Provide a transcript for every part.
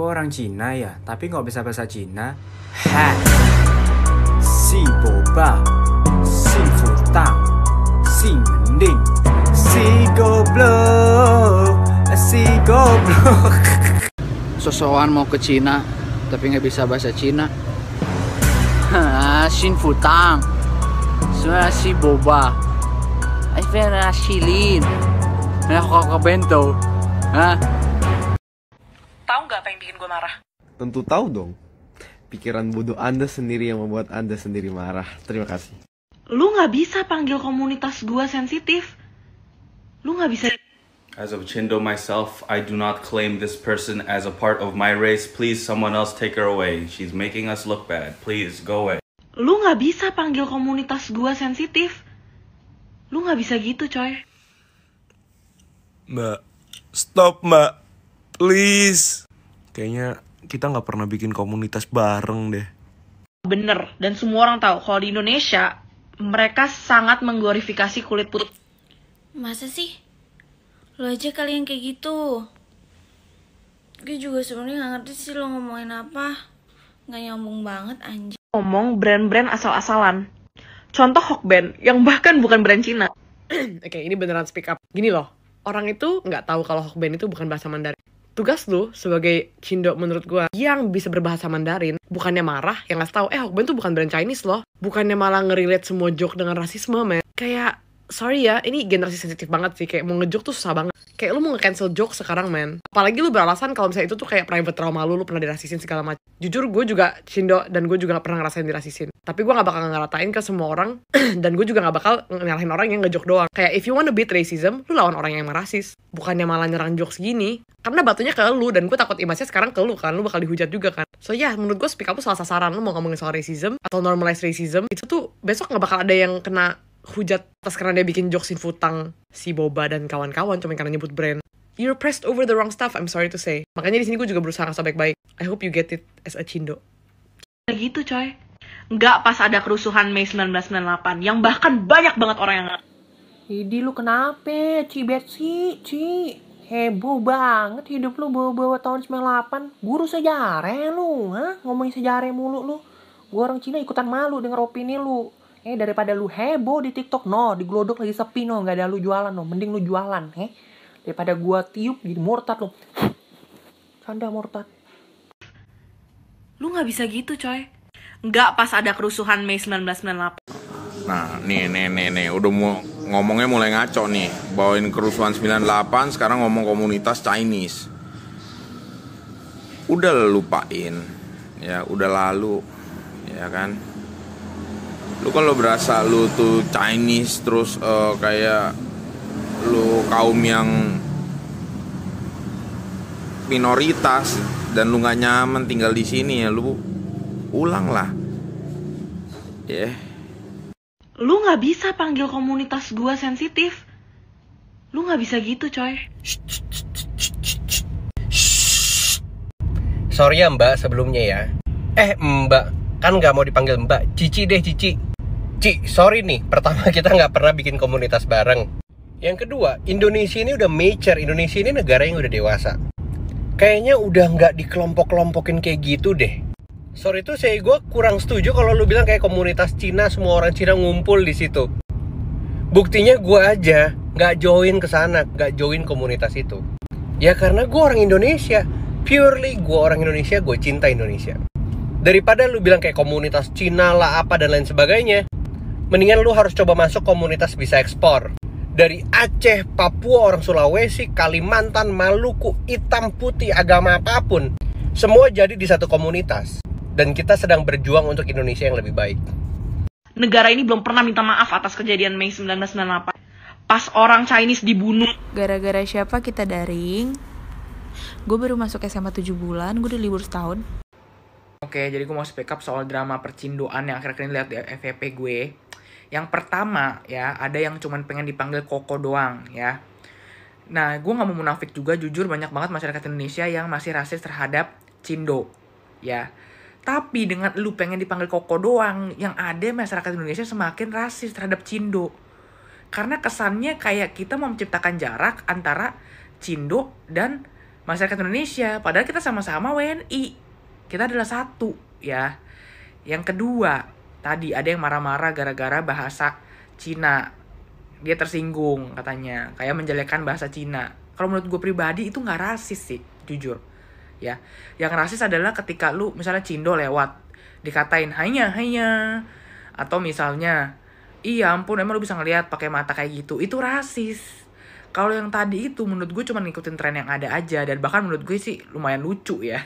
kok orang Cina ya, tapi nggak bisa bahasa Cina. Ha. Si boba, si futang, si mending, si goblok, si goblok. Sosokan mau ke Cina, tapi nggak bisa bahasa Cina. Ha, si futang, si boba, si silin, aku kau bento, Hah? nggak apa yang bikin gue marah? Tentu tahu dong. Pikiran bodoh Anda sendiri yang membuat Anda sendiri marah. Terima kasih. Lu nggak bisa panggil komunitas gue sensitif. Lu nggak bisa... As of Chindo myself, I do not claim this person as a part of my race. Please someone else take her away. She's making us look bad. Please go away. Lu nggak bisa panggil komunitas gue sensitif. Lu nggak bisa gitu, coy. Mbak, stop mbak, please kayaknya kita nggak pernah bikin komunitas bareng deh bener dan semua orang tahu kalau di Indonesia mereka sangat mengglorifikasi kulit putih masa sih lo aja kali yang kayak gitu gue juga sebenarnya nggak ngerti sih lo ngomongin apa nggak nyambung banget anjir ngomong brand-brand asal-asalan contoh Hokben yang bahkan bukan brand Cina oke okay, ini beneran speak up gini loh orang itu nggak tahu kalau Hokben itu bukan bahasa Mandarin tugas lu sebagai Cindo menurut gua yang bisa berbahasa Mandarin bukannya marah yang ngasih tahu eh Hokben tuh bukan brand Chinese loh bukannya malah ngerilet semua joke dengan rasisme men kayak sorry ya ini generasi sensitif banget sih kayak mau ngejok tuh susah banget kayak lu mau nge-cancel joke sekarang men apalagi lu beralasan kalau misalnya itu tuh kayak private trauma lu lu pernah dirasisin segala macam jujur gue juga cindo dan gue juga pernah ngerasain dirasisin tapi gue gak bakal ngeratain ke semua orang dan gue juga gak bakal nyalahin orang yang ngejok doang kayak if you wanna beat racism lu lawan orang yang merasis, bukannya malah nyerang jokes gini karena batunya ke lu dan gue takut imasnya sekarang ke lu kan lu bakal dihujat juga kan so ya yeah, menurut gue speak up tuh salah sasaran lu mau ngomongin soal racism atau normalize racism itu tuh besok gak bakal ada yang kena hujat pas karena dia bikin jokes infutang si Boba dan kawan-kawan cuma karena nyebut brand. You're pressed over the wrong stuff, I'm sorry to say. Makanya di sini gue juga berusaha ngasih baik-baik. I hope you get it as a cindo. Kayak gitu coy. Nggak pas ada kerusuhan Mei 1998 yang bahkan banyak banget orang yang Idi lu kenapa? Cibet sih, Ci. Heboh banget hidup lu bawa-bawa tahun 98. Guru sejarah lu, ha? Ngomongin sejarah mulu lu. gua orang Cina ikutan malu denger opini lu eh daripada lu heboh di TikTok no digelodok lagi sepi no nggak ada lu jualan no mending lu jualan eh daripada gua tiup jadi murtad lu canda murtad lu nggak bisa gitu coy nggak pas ada kerusuhan Mei 1998 nah nih nih nih nih udah mau ngomongnya mulai ngaco nih bawain kerusuhan 98 sekarang ngomong komunitas Chinese udah lupain ya udah lalu ya kan lu kalau berasa lu tuh Chinese terus uh, kayak lu kaum yang minoritas dan lu nggak nyaman tinggal di sini ya lu ulang lah ya yeah. lu nggak bisa panggil komunitas gua sensitif lu nggak bisa gitu coy sorry ya mbak sebelumnya ya eh mbak kan nggak mau dipanggil mbak cici deh cici Ci, sorry nih, pertama kita nggak pernah bikin komunitas bareng. Yang kedua, Indonesia ini udah mature, Indonesia ini negara yang udah dewasa. Kayaknya udah nggak dikelompok-kelompokin kayak gitu deh. Sorry tuh, saya gue kurang setuju kalau lu bilang kayak komunitas Cina, semua orang Cina ngumpul di situ. Buktinya gue aja nggak join ke sana, nggak join komunitas itu. Ya karena gue orang Indonesia, purely gue orang Indonesia, gue cinta Indonesia. Daripada lu bilang kayak komunitas Cina lah apa dan lain sebagainya, mendingan lu harus coba masuk komunitas bisa ekspor dari Aceh, Papua, orang Sulawesi, Kalimantan, Maluku, hitam putih, agama apapun, semua jadi di satu komunitas. Dan kita sedang berjuang untuk Indonesia yang lebih baik. Negara ini belum pernah minta maaf atas kejadian Mei 1998. Pas orang Chinese dibunuh. Gara-gara siapa kita daring? Gue baru masuk SMA 7 bulan, gue udah libur setahun. Oke, jadi gue mau speak up soal drama percindoan yang akhir-akhir ini lihat di FVP gue. Yang pertama ya, ada yang cuman pengen dipanggil Koko doang ya. Nah, gue gak mau munafik juga, jujur banyak banget masyarakat Indonesia yang masih rasis terhadap Cindo ya. Tapi dengan lu pengen dipanggil Koko doang, yang ada masyarakat Indonesia semakin rasis terhadap Cindo. Karena kesannya kayak kita mau menciptakan jarak antara Cindo dan masyarakat Indonesia. Padahal kita sama-sama WNI. Kita adalah satu, ya. Yang kedua, tadi ada yang marah-marah gara-gara bahasa Cina dia tersinggung katanya kayak menjelekkan bahasa Cina kalau menurut gue pribadi itu nggak rasis sih jujur ya yang rasis adalah ketika lu misalnya Cindo lewat dikatain hanya hanya atau misalnya iya ampun emang lu bisa ngeliat pakai mata kayak gitu itu rasis kalau yang tadi itu menurut gue cuma ngikutin tren yang ada aja dan bahkan menurut gue sih lumayan lucu ya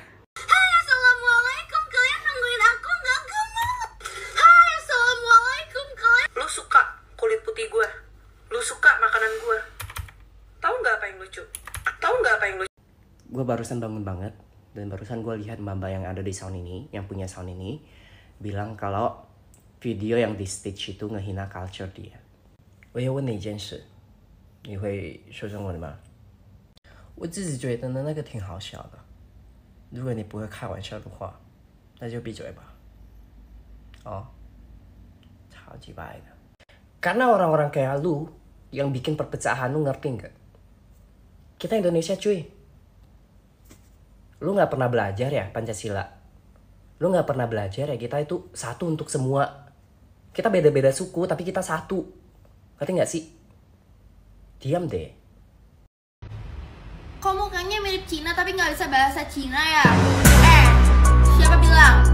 mengikuti gue. Lu suka makanan gue. Tahu nggak apa yang lucu? Tahu nggak apa yang lucu? Gue barusan bangun banget dan barusan gue lihat mbak yang ada di sound ini, yang punya sound ini, bilang kalau video yang di stage itu ngehina culture dia. 我要问你一件事，你会说中文吗？我自己觉得呢，那个挺好笑的。如果你不会开玩笑的话，那就闭嘴吧。哦，超级白的。karena orang-orang kayak lu yang bikin perpecahan lu ngerti nggak? Kita Indonesia cuy. Lu nggak pernah belajar ya Pancasila. Lu nggak pernah belajar ya kita itu satu untuk semua. Kita beda-beda suku tapi kita satu. Ngerti nggak sih? Diam deh. Kok mukanya mirip Cina tapi nggak bisa bahasa Cina ya? Eh, siapa bilang?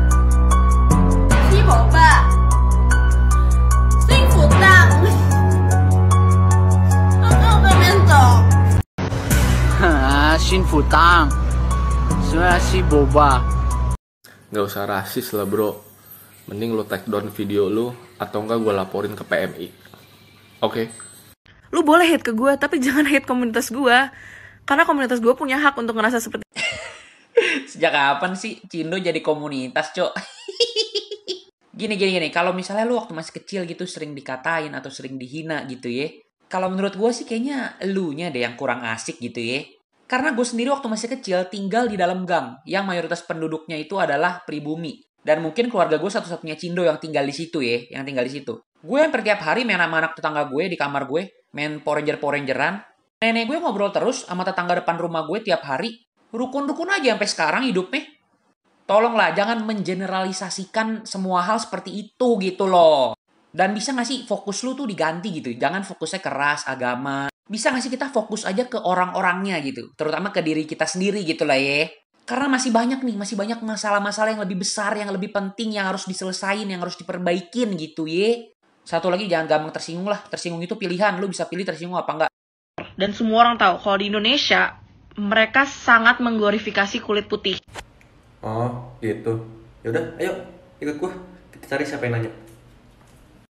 utang, suara si boba Gak usah rasis lah bro mending lo take down video lo atau enggak gue laporin ke PMI oke okay? lu boleh hate ke gue tapi jangan hate komunitas gue karena komunitas gue punya hak untuk ngerasa seperti sejak kapan sih Cindo jadi komunitas cok gini gini gini kalau misalnya lu waktu masih kecil gitu sering dikatain atau sering dihina gitu ya kalau menurut gue sih kayaknya elunya nya deh yang kurang asik gitu ya karena gue sendiri waktu masih kecil tinggal di dalam gang yang mayoritas penduduknya itu adalah pribumi. Dan mungkin keluarga gue satu-satunya Cindo yang tinggal di situ ya, yang tinggal di situ. Gue yang tiap hari main sama anak tetangga gue di kamar gue, main Power ranger Nenek gue ngobrol terus sama tetangga depan rumah gue tiap hari. Rukun-rukun aja sampai sekarang hidupnya. Tolonglah jangan mengeneralisasikan semua hal seperti itu gitu loh. Dan bisa gak sih fokus lu tuh diganti gitu. Jangan fokusnya keras, agama, bisa gak sih kita fokus aja ke orang-orangnya gitu. Terutama ke diri kita sendiri gitu lah ya. Karena masih banyak nih, masih banyak masalah-masalah yang lebih besar, yang lebih penting, yang harus diselesain, yang harus diperbaikin gitu ya. Satu lagi jangan gampang tersinggung lah. Tersinggung itu pilihan, lu bisa pilih tersinggung apa enggak. Dan semua orang tahu kalau di Indonesia mereka sangat mengglorifikasi kulit putih. Oh, gitu. Yaudah, ayo ikut gua. Kita cari siapa yang nanya.